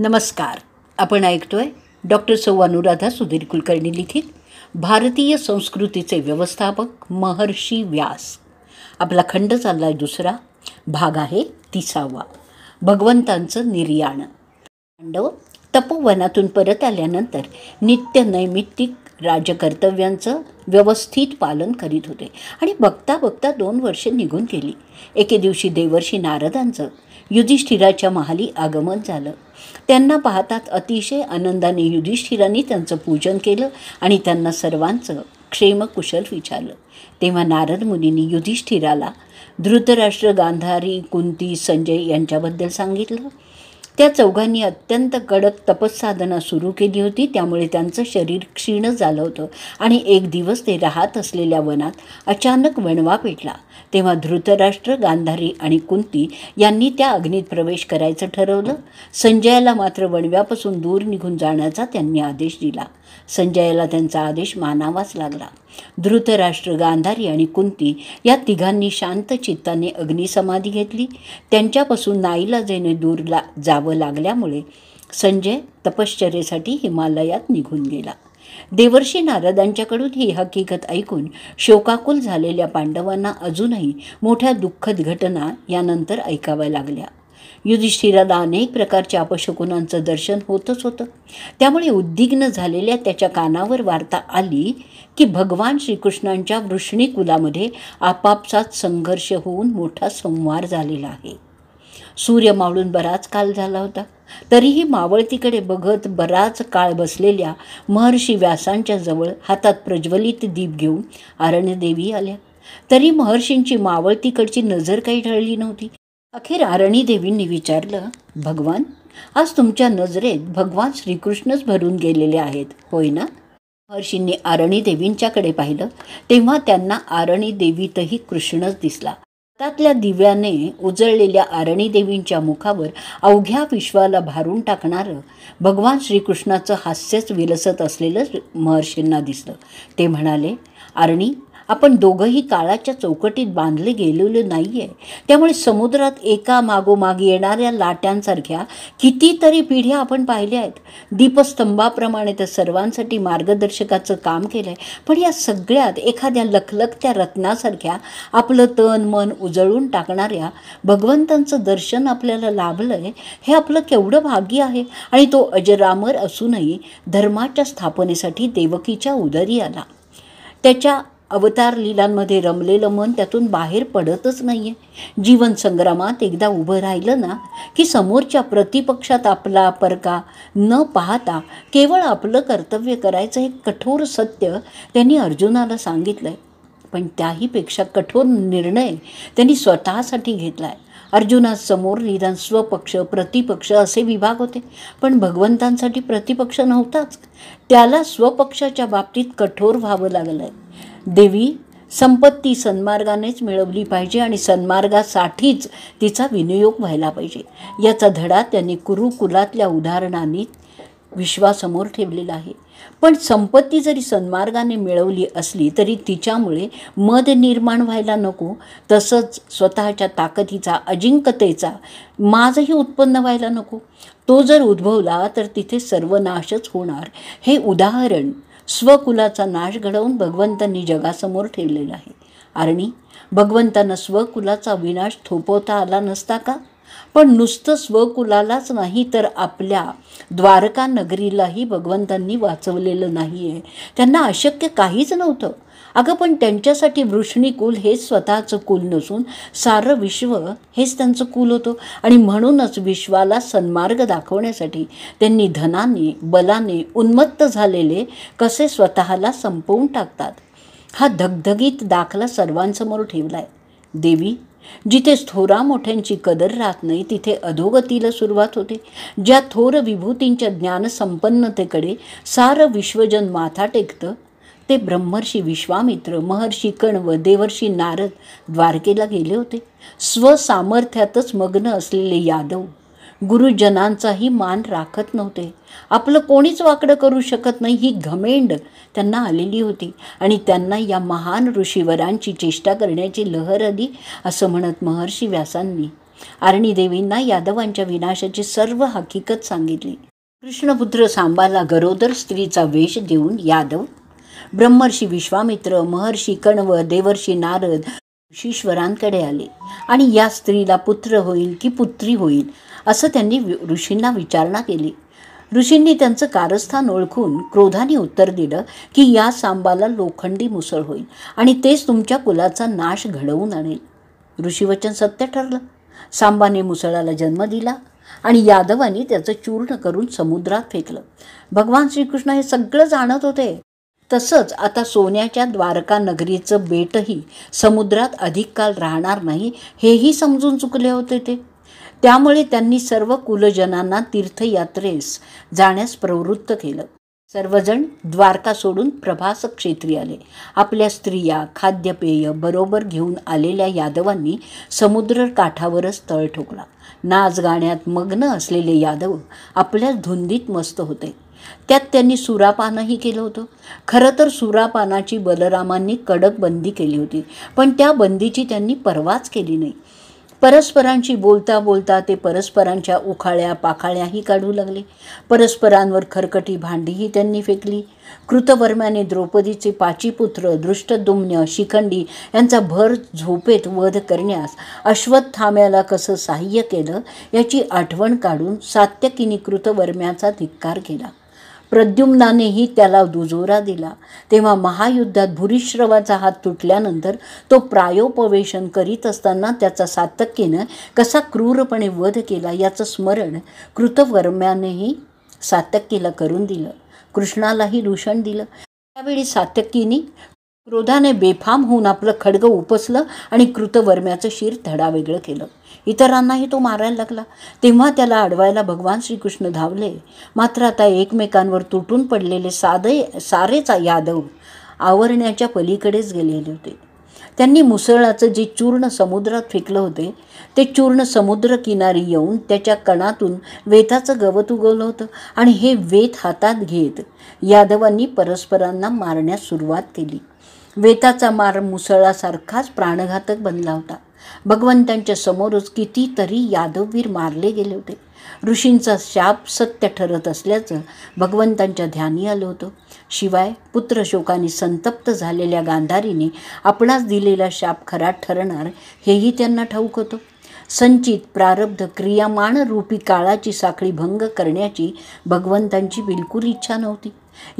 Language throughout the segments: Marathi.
नमस्कार आपण ऐकतोय डॉक्टर सौ अनुराधा सुधीर कुलकर्णी लिखित भारतीय संस्कृतीचे व्यवस्थापक महर्षी व्यास आपला खंड आहे दुसरा भाग आहे तिसावा भगवंतांचं निर्याण पांडव तपोवनातून परत आल्यानंतर नित्य नैमित्तिक राजकर्तव्यांचं व्यवस्थित पालन करीत होते आणि बघता बघता दोन वर्षे निघून गेली एके दिवशी देवर्षी नारदांचं युधिष्ठिराच्या महाली आगमन झालं त्यांना पाहतात अतिशय आनंदाने युधिष्ठिरांनी त्यांचं पूजन केलं आणि त्यांना सर्वांचं क्षेमकुशल विचारलं तेव्हा नारद मुनींनी युधिष्ठिराला धृतराष्ट्र गांधारी कुंती संजय यांच्याबद्दल सांगितलं त्या चौघांनी अत्यंत कडक तपसाधना सुरू केली होती त्यामुळे त्यांचं शरीर क्षीण झालं होतं आणि एक दिवस ते राहत असलेल्या वनात अचानक वणवा पेटला तेव्हा धृतराष्ट्र गांधारी आणि कुंती यांनी त्या अग्नीत प्रवेश करायचं ठरवलं संजयाला मात्र वणव्यापासून दूर निघून जाण्याचा त्यांनी आदेश दिला संजयाला त्यांचा आदेश मानावाच लागला धृतराष्ट्र गांधारी आणि कुंती या तिघांनी शांत चित्ताने अग्निसमाधी घेतली त्यांच्यापासून नाईलाजेने दूरला दूरला जावं लागल्यामुळे संजय तपश्चर्येसाठी हिमालयात निघून गेला देवर्षी नारदांच्याकडून ही हकीकत ऐकून शोकाकुल झालेल्या पांडवांना अजूनही मोठ्या दुःखद घटना यानंतर ऐकाव्या लागल्या युधिष्ठिराला अनेक प्रकारच्या अपशकुनांचं दर्शन होतच होतं त्यामुळे उद्दिग्न झालेल्या त्याच्या कानावर वार्ता आली की भगवान श्रीकृष्णांच्या वृष्णी कुलामध्ये आपापसात संघर्ष होऊन मोठा संवार झालेला आहे सूर्य मावळून बराच काल झाला होता तरीही मावळतीकडे बघत बराच काळ बसलेल्या महर्षी व्यासांच्या जवळ हातात प्रज्वलित दीप घेऊन आरण्यदेवी आल्या तरी महर्षींची मावळतीकडची नजर काही ढळली नव्हती अखेर आरणी देवींनी विचारलं भगवान आज तुमच्या नजरेत भगवान श्रीकृष्णच भरून गेलेले आहेत होय ना महर्षींनी आरणी देवींच्याकडे पाहिलं तेव्हा त्यांना आरणी देवीतही कृष्णच दिसला हातातल्या दिव्याने उजळलेल्या आरणी देवींच्या मुखावर अवघ्या विश्वाला भारून टाकणारं भगवान श्रीकृष्णाचं हास्यच विलसत असलेलं महर्षींना दिसलं ते म्हणाले आरणी आपण दोघंही काळाच्या चौकटीत बांधले गेलेलो नाही आहे त्यामुळे समुद्रात एका मागोमाग येणाऱ्या लाट्यांसारख्या कितीतरी पिढ्या आपण पाहिल्या आहेत दीपस्तंभाप्रमाणे त्या सर्वांसाठी मार्गदर्शकाचं काम केलं आहे पण या सगळ्यात एखाद्या लखलखत्या रत्नासारख्या आपलं तन मन उजळून टाकणाऱ्या भगवंतांचं दर्शन आपल्याला लाभलं आहे हे आपलं केवढं भाग्य आहे आणि तो अजरामर असूनही धर्माच्या स्थापनेसाठी देवकीच्या उदरी आला त्याच्या अवतार लिलांमध्ये रमलेलं मन त्यातून बाहेर पडतच नाही आहे जीवन संग्रामात एकदा उभं राहिलं ना की समोरच्या प्रतिपक्षात आपला परका न पाहता केवळ आपलं कर्तव्य करायचं हे कठोर सत्य त्यांनी अर्जुनाला सांगितलं आहे पण त्याहीपेक्षा कठोर निर्णय त्यांनी स्वतःसाठी घेतला आहे अर्जुनासमोर निदान स्वपक्ष प्रतिपक्ष असे विभाग होते पण भगवंतांसाठी प्रतिपक्ष नव्हताच त्याला स्वपक्षाच्या बाबतीत कठोर व्हावं लागलं आहे देवी संपत्ती सन्मार्गानेच मिळवली पाहिजे आणि सन्मार्गासाठीच तिचा विनियोग व्हायला पाहिजे याचा धडा त्यांनी कुरुकुलातल्या उदाहरणांनी विश्वासमोर ठेवलेला आहे पण संपत्ती जरी सन्मार्गाने मिळवली असली तरी तिच्यामुळे मद निर्माण व्हायला नको तसंच स्वतःच्या ताकदीचा अजिंक्यतेचा माजही उत्पन्न व्हायला नको तो जर उद्भवला तर तिथे सर्वनाशच होणार हे उदाहरण स्वकुलाचा नाश घडवून भगवंतांनी जगासमोर ठेवलेला आहे आरणी भगवंतांना स्वकुलाचा विनाश थोपवता आला नसता का पण नुसतं स्वकुलालाच नाही तर आपल्या द्वारका नगरीलाही भगवंतांनी वाचवलेलं नाही आहे त्यांना अशक्य काहीच नव्हतं अगं पण त्यांच्यासाठी वृष्णी कुल हेच स्वतःचं कुल नसून सारं विश्व हेच त्यांचं कुल होतं आणि म्हणूनच विश्वाला सन्मार्ग दाखवण्यासाठी त्यांनी धनाने बलाने उन्मत्त झालेले कसे स्वतःला संपवून टाकतात हा धगधगीत दाखला सर्वांसमोर ठेवला आहे देवी जिथे थोरा मोठ्यांची कदर राहत नाही तिथे अधोगतीला सुरुवात होते ज्या थोर विभूतींच्या ज्ञानसंपन्नतेकडे सारं विश्वजन माथा टेकतं ते ब्रह्मर्षी विश्वामित्र महर्षी कण्व देवर्षी नारद द्वारकेला गेले होते स्वसामर्थ्यातच मग्न असलेले यादव गुरुजनांचाही मान राखत नव्हते आपलं कोणीच वाकडं करू शकत नाही ही घमेंड त्यांना आलेली होती आणि त्यांना या महान ऋषीवरांची चेष्टा करण्याची लहर आली असं म्हणत महर्षी व्यासांनी आरणीदेवींना यादवांच्या विनाशाची सर्व हकीकत सांगितली कृष्णपुत्र सांबाला गरोदर स्त्रीचा वेश देऊन यादव ब्रह्मर्षी विश्वामित्र महर्षी कण्व देवर्षी नारद ऋषीश्वरांकडे आले आणि या स्त्रीला पुत्र होईल की पुत्री होईल असं त्यांनी ऋषींना विचारणा केली ऋषींनी त्यांचं कारस्थान ओळखून क्रोधाने उत्तर दिलं की या सांबाला लोखंडी मुसळ होईल आणि तेच तुमच्या कुलाचा नाश घडवून आणेल ऋषीवचन सत्य ठरलं सांबाने मुसळाला जन्म दिला आणि यादवाने त्याचं चूर्ण करून समुद्रात फेकलं भगवान श्रीकृष्ण हे सगळं जाणत होते तसंच आता सोन्याच्या द्वारका नगरीचं बेटही समुद्रात अधिक काल राहणार नाही हेही समजून चुकले होते ते त्यामुळे त्यांनी सर्व कुलजनांना तीर्थयात्रेस जाण्यास प्रवृत्त केलं सर्वजण द्वारका सोडून प्रभास क्षेत्री आले आपल्या स्त्रिया खाद्यपेय बरोबर घेऊन आलेल्या यादवांनी समुद्र काठावरच तळ ठोकला नाच गाण्यात मग्न असलेले यादव आपल्या धुंदीत मस्त होते त्यात त्यांनी सुरापानही केलं होतं खरं तर सुरापानाची बलरामांनी कडक बंदी केली होती पण त्या बंदीची त्यांनी परवाच केली नाही परस्परांशी बोलता बोलता ते परस्परांच्या उखाळ्या पाखाळ्याही काढू लागले परस्परांवर खरकटी भांडीही त्यांनी फेकली कृतवर्म्याने द्रौपदीचे पुत्र दृष्टदुम्न शिखंडी यांचा भर झोपेत वध करण्यास अश्वत्थाम्याला कसं सहाय्य केलं याची आठवण काढून सात्यकिनी कृतवर्म्याचा धिक्कार केला प्रद्युम्नानेही त्याला दुजोरा दिला तेव्हा महायुद्धात भूरिश्रवाचा हात तुटल्यानंतर तो प्रायोपवेशन करीत असताना त्याचा सातक्येनं कसा क्रूरपणे वध केला याचं स्मरण कृतवर्म्यानेही सातक्यला करून दिलं कृष्णालाही दूषण दिलं त्यावेळी सातक्यीनी क्रोधाने बेफाम होऊन आपलं खडगं उपसलं आणि कृतवर्म्याचं शिर धडावेगळं केलं इतरांनाही तो मारायला लागला तेव्हा त्याला अडवायला भगवान श्रीकृष्ण धावले मात्र आता एकमेकांवर तुटून पडलेले साधे सारेच यादव आवरण्याच्या पलीकडेच गेलेले होते त्यांनी मुसळाचं जे चूर्ण समुद्रात फेकलं होते ते चूर्ण समुद्र किनारी येऊन त्याच्या कणातून वेताचं गवत उगवलं होतं आणि हे वेत हातात घेत यादवांनी परस्परांना मारण्यास सुरुवात केली वेताचा मार मुसळासारखाच प्राणघातक बनला होता भगवंतांच्या समोरच कितीतरी यादववीर मारले गेले होते ऋषींचा शाप सत्य ठरत असल्याचं भगवंतांच्या ध्यानी आलं होतं शिवाय पुत्रशोकाने संतप्त झालेल्या गांधारीने आपणास दिलेला शाप खरा ठरणार हेही त्यांना ठाऊक होतं संचित प्रारब्ध क्रियामाण रूपी काळाची साखळी भंग करण्याची भगवंतांची बिलकुल इच्छा नव्हती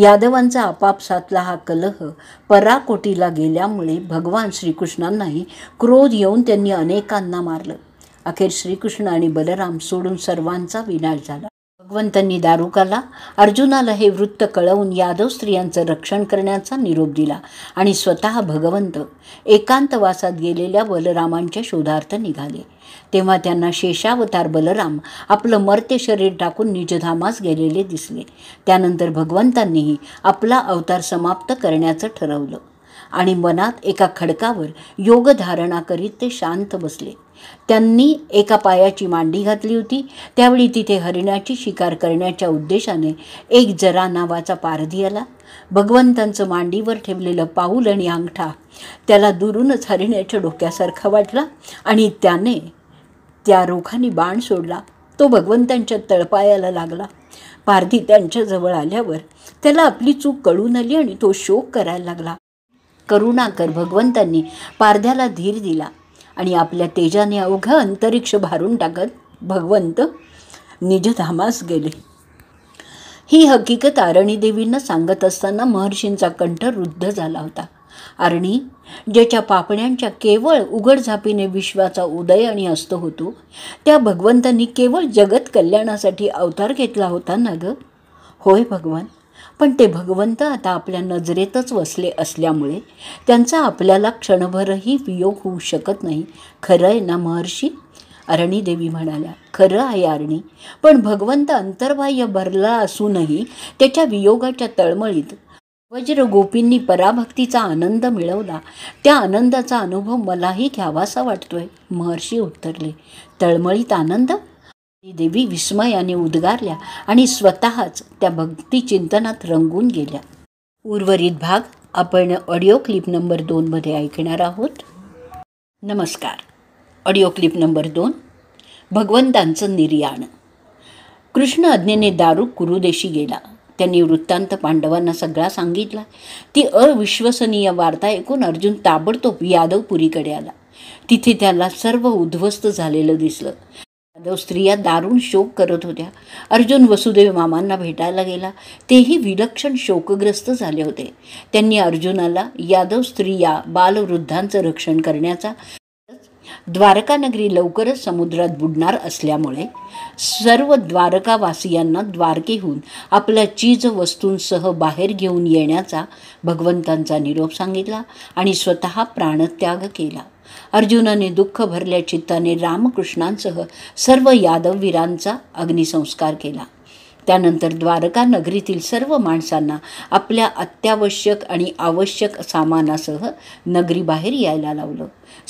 यादवांचा आपापसातला हा कलह पराकोटीला गेल्यामुळे भगवान श्रीकृष्णांनाही क्रोध येऊन त्यांनी अनेकांना मारलं अखेर श्रीकृष्ण आणि बलराम सोडून सर्वांचा विनाश झाला भगवंतांनी दारुकाला अर्जुनाला हे वृत्त कळवून यादव स्त्रियांचं रक्षण करण्याचा निरोप दिला आणि स्वतः भगवंत एकांतवासात गेलेल्या बलरामांच्या शोधार्थ निघाले तेव्हा त्यांना शेषावतार बलराम आपलं मर्त्य शरीर टाकून निजधामास गेलेले दिसले त्यानंतर भगवंतांनीही आपला अवतार समाप्त करण्याचं ठरवलं आणि मनात एका खडकावर योगधारणा करीत ते शांत बसले त्यांनी एका पायाची मांडी घातली होती त्यावेळी तिथे हरिणाची शिकार करण्याच्या उद्देशाने एक जरा नावाचा पारधी आला भगवंतांचं मांडीवर ठेवलेलं पाऊल आणि अंगठा त्याला दुरूनच हरिण्याच्या डोक्यासारखा वाटला आणि त्याने त्या रोखाने बाण सोडला तो भगवंतांच्या तळपायाला लागला पारधी त्यांच्याजवळ आल्यावर त्याला आपली चूक कळून आली आणि तो शोक करायला लागला करुणाकर भगवंतांनी पारध्याला धीर दिला आणि आपल्या तेजाने अवघं अंतरिक्ष भारून टाकत भगवंत निजधामास गेले ही हकीकत आरणीदेवींना सांगत असताना महर्षींचा कंठ रुद्ध झाला होता आरणी ज्याच्या पापण्यांच्या केवळ उघडझापीने विश्वाचा उदय आणि अस्त होतो त्या भगवंतांनी केवळ जगत कल्याणासाठी अवतार घेतला होता ना ग होय भगवान पण ते भगवंत आता आपल्या नजरेतच वसले असल्यामुळे त्यांचा आपल्याला क्षणभरही वियोग होऊ शकत नाही खरं आहे ना महर्षी अरणी देवी म्हणाल्या खरं आहे अरणी पण भगवंत अंतर्बाह्य भरला असूनही त्याच्या वियोगाच्या तळमळीत गोपींनी पराभक्तीचा आनंद मिळवला त्या आनंदाचा अनुभव मलाही घ्यावासा वाटतोय महर्षी उत्तरले तळमळीत आनंद देवी विस्मयाने उद्गारल्या आणि स्वतःच त्या भक्ती चिंतनात रंगून गेल्या उर्वरित भाग आपण ऑडिओ क्लिप नंबर दोनमध्ये ऐकणार आहोत नमस्कार ऑडिओ क्लिप नंबर दोन भगवंतांचं निर्याण कृष्ण अज्ञेने दारू कुरुदेशी गेला त्यांनी वृत्तांत पांडवांना सगळा सांगितला ती अविश्वसनीय वार्ता ऐकून अर्जुन ताबडतोब यादवपुरीकडे आला तिथे त्याला सर्व उद्ध्वस्त झालेलं दिसलं यादव स्त्रिया दारुण शोक करत होत्या अर्जुन वसुदेव मामांना भेटायला गेला तेही विलक्षण शोकग्रस्त झाले होते त्यांनी अर्जुनाला यादव स्त्रिया बालवृद्धांचं रक्षण करण्याचा द्वारकानगरी लवकरच समुद्रात बुडणार असल्यामुळे सर्व द्वारकावासियांना द्वारकेहून आपल्या चीज वस्तूंसह बाहेर घेऊन येण्याचा भगवंतांचा निरोप सांगितला आणि स्वतः प्राणत्याग केला अर्जुनाने दुःख भरल्या चित्ताने रामकृष्णांसह सर्व यादववीरांचा अग्निसंस्कार केला त्यानंतर द्वारका नगरीतील सर्व माणसांना आपल्या अत्यावश्यक आणि आवश्यक सामानासह नगरीबाहेर यायला लावलं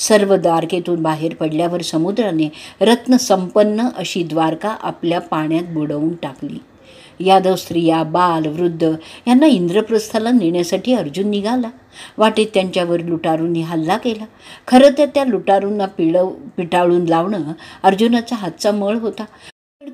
सर्व द्वारकेतून बाहेर पडल्यावर समुद्राने रत्नसंपन्न अशी द्वारका आपल्या पाण्यात बुडवून टाकली यादव स्त्रिया बाल वृद्ध यांना इंद्रप्रस्थाला नेण्यासाठी अर्जुन निघाला वाटेत त्यांच्यावर लुटारूंनी हल्ला केला खरं तर त्या लुटारूंना पिळव पिटाळून लावणं अर्जुनाचा हातचा मळ होता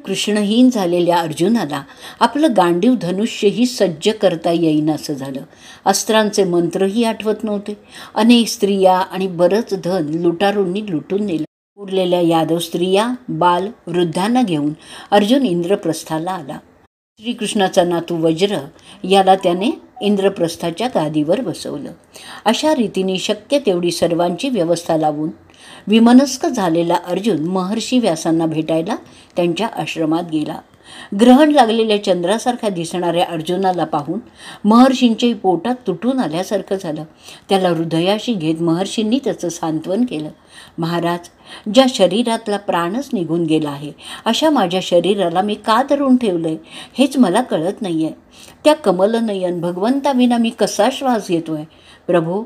कृष्णहीन झालेल्या अर्जुनाला आपलं गांडीव धनुष्यही सज्ज करता येईन असं झालं अस्त्रांचे मंत्रही आठवत नव्हते अनेक स्त्रिया आणि बरंच धन लुटारूंनी लुटून नेलं उरलेल्या यादव स्त्रिया बाल वृद्धांना घेऊन अर्जुन इंद्रप्रस्थाला आला श्रीकृष्णाचा नातू वज्र याला त्याने इंद्रप्रस्थाच्या गादीवर बसवलं अशा रीतीने शक्य तेवढी सर्वांची व्यवस्था लावून विमनस्क झालेला अर्जुन महर्षी व्यासांना भेटायला त्यांच्या आश्रमात गेला ग्रहण लागलेल्या चंद्रासारख्या दिसणाऱ्या अर्जुनाला पाहून महर्षींच्याही पोटात तुटून आल्यासारखं झालं त्याला हृदयाशी घेत महर्षींनी त्याचं सांत्वन केलं महाराज ज्या शरीरातला प्राणच निघून गेला आहे अशा माझ्या शरीराला मी का धरून ठेवलं आहे हेच मला कळत नाही आहे त्या कमलनयन भगवंताविना मी कसा श्वास घेतो आहे प्रभो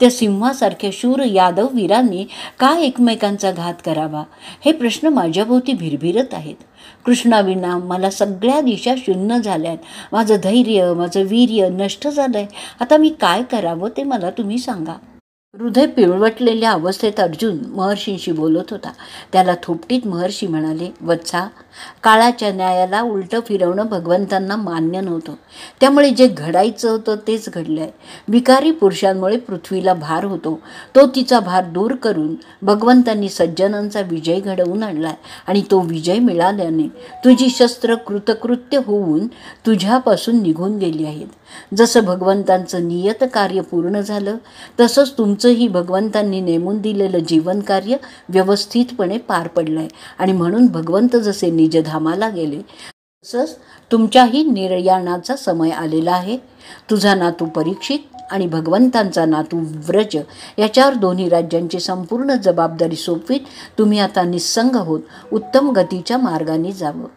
त्या सिंहासारख्या शूर यादव वीरांनी का एकमेकांचा घात करावा हे प्रश्न माझ्याभोवती भिरभिरत आहेत कृष्णाविना मला सगळ्या दिशा शून्य झाल्या आहेत माझं धैर्य माझं वीर्य नष्ट झालं आहे आता मी काय करावं ते मला तुम्ही सांगा हृदय पिळवटलेल्या अवस्थेत अर्जुन महर्षींशी बोलत होता त्याला थोपटीत महर्षी म्हणाले वत्सा काळाच्या न्यायाला उलटं फिरवणं भगवंतांना मान्य नव्हतं त्यामुळे जे घडायचं होतं तेच घडलं आहे विकारी पुरुषांमुळे पृथ्वीला भार होतो तो तिचा भार दूर करून भगवंतांनी सज्जनांचा विजय घडवून आणला आणि तो विजय मिळाल्याने तुझी शस्त्र कृतकृत्य होऊन तुझ्यापासून निघून गेली आहेत जसं भगवंतांचं नियत कार्य पूर्ण झालं तसंच तुमचंही भगवंतांनी नेमून दिलेलं जीवन कार्य व्यवस्थितपणे पार पडलं आणि म्हणून भगवंत जसे निजधामाला गेले तसंच तुमच्याही निर्याणाचा समय आलेला आहे तुझा नातू परीक्षित आणि भगवंतांचा नातू व्रज याच्यावर दोन्ही राज्यांची संपूर्ण जबाबदारी सोपवीत तुम्ही आता निस्संग होत उत्तम गतीच्या मार्गाने जावं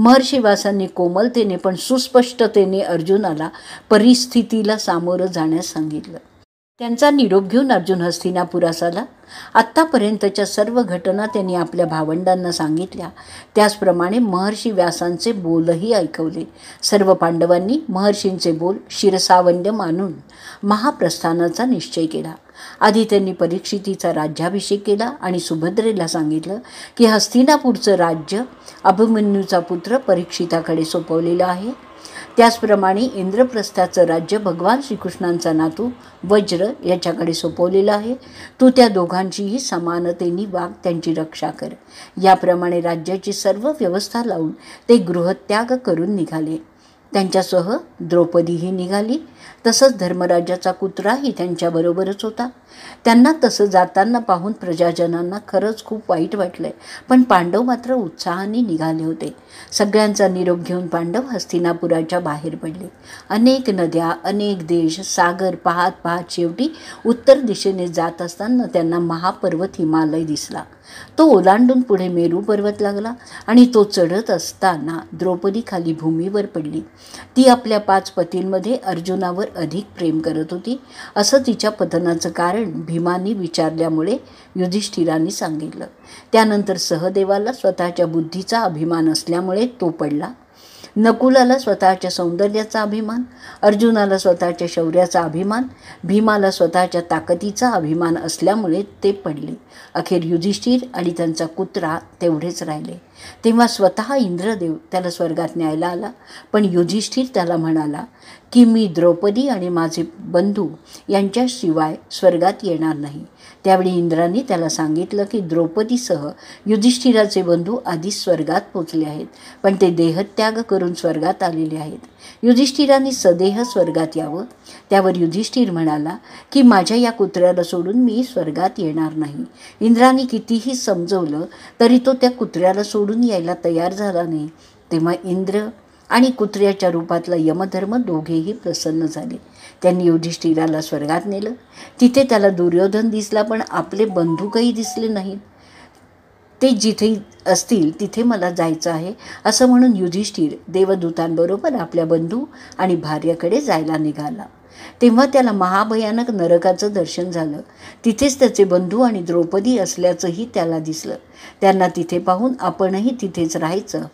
महर्षिवासांनी कोमलतेने पण सुस्पष्टतेने अर्जुनाला परिस्थितीला सामोरं जाण्यास सांगितलं त्यांचा निरोप घेऊन अर्जुन हस्तिनापुरास आला आत्तापर्यंतच्या सर्व घटना त्यांनी आपल्या भावंडांना सांगितल्या त्याचप्रमाणे महर्षी व्यासांचे बोलही ऐकवले सर्व पांडवांनी महर्षींचे बोल शिरसावंद्य मानून महाप्रस्थानाचा निश्चय केला आधी त्यांनी परीक्षितीचा राज्याभिषेक केला आणि सुभद्रेला सांगितलं की हस्तिनापूरचं राज्य अभिमन्यूचा पुत्र परीक्षिताकडे सोपवलेलं आहे त्याचप्रमाणे इंद्रप्रस्थाचं राज्य भगवान श्रीकृष्णांचा नातू वज्र याच्याकडे सोपवलेलं आहे तू त्या दोघांचीही समानतेने वाघ त्यांची रक्षा कर याप्रमाणे राज्याची सर्व व्यवस्था लावून ते गृहत्याग करून निघाले त्यांच्यासह द्रौपदीही निघाली तसंच धर्मराजाचा कुत्राही त्यांच्याबरोबरच होता त्यांना तसं जाताना पाहून प्रजाजनांना खरंच खूप वाईट वाटलंय पण पांडव मात्र उत्साहाने निघाले होते सगळ्यांचा निरोप घेऊन पांडव हस्तिनापुराच्या बाहेर पडले अनेक नद्या अनेक देश सागर पाहत पाहत शेवटी उत्तर दिशेने जात असताना त्यांना महापर्वत हिमालय दिसला तो ओलांडून पुढे मेरू पर्वत लागला आणि तो चढत असताना द्रौपदी खाली भूमीवर पडली ती आपल्या पाच पतींमध्ये अर्जुनावर अधिक प्रेम करत होती असं तिच्या पतनाचं कारण भीमानी विचारल्यामुळे युधिष्ठिरांनी सांगितलं त्यानंतर सहदेवाला स्वतःच्या बुद्धीचा अभिमान असल्यामुळे तो पडला नकुलाला स्वतःच्या सौंदर्याचा अभिमान अर्जुनाला स्वतःच्या शौर्याचा अभिमान भीमाला स्वतःच्या ताकदीचा अभिमान असल्यामुळे ते पडले अखेर युधिष्ठिर आणि त्यांचा कुत्रा तेवढेच राहिले तेव्हा स्वतः इंद्रदेव त्याला स्वर्गात न्यायला आला पण युधिष्ठिर त्याला म्हणाला की मी द्रौपदी आणि माझे बंधू यांच्याशिवाय स्वर्गात येणार नाही त्यावेळी इंद्राने त्याला सांगितलं की द्रौपदीसह युधिष्ठिराचे बंधू आधीच स्वर्गात पोचले आहेत पण ते देहत्याग करून स्वर्गात आलेले आहेत युधिष्ठिराने सदेह स्वर्गात यावं त्यावर युधिष्ठिर म्हणाला की माझ्या या कुत्र्याला सोडून मी स्वर्गात येणार नाही इंद्राने कितीही समजवलं तरी तो त्या कुत्र्याला सोडून यायला तयार झाला नाही तेव्हा इंद्र आणि कुत्र्याच्या रूपातला यमधर्म दोघेही प्रसन्न झाले त्यांनी युधिष्ठिराला स्वर्गात नेलं तिथे त्याला दुर्योधन दिसला पण आपले बंधू दिसले नाहीत ते जिथे असतील तिथे मला जायचं आहे असं म्हणून युधिष्ठिर देवदूतांबरोबर आपल्या बंधू आणि भार्याकडे जायला निघाला तेव्हा त्याला महाभयानक नरकाचं दर्शन झालं तिथेच त्याचे बंधू आणि द्रौपदी असल्याचंही त्याला दिसलं त्यांना तिथे पाहून आपणही तिथेच राहायचं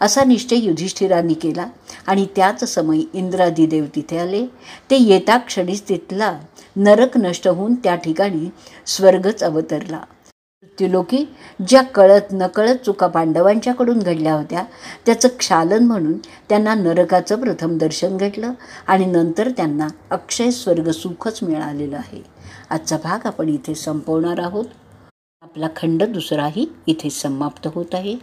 असा निश्चय युधिष्ठिरांनी केला आणि त्याच समय इंद्रादिदेव तिथे आले ते येता क्षणीच तिथला नरक नष्ट होऊन त्या ठिकाणी स्वर्गच अवतरला मृत्युलोकी ज्या कळत नकळत चुका पांडवांच्याकडून घडल्या होत्या त्याचं क्षालन म्हणून त्यांना नरकाचं प्रथम दर्शन घडलं आणि नंतर त्यांना अक्षय स्वर्ग सुखच मिळालेलं आहे आजचा भाग आपण इथे संपवणार आहोत आपला खंड दुसराही इथे समाप्त होत आहे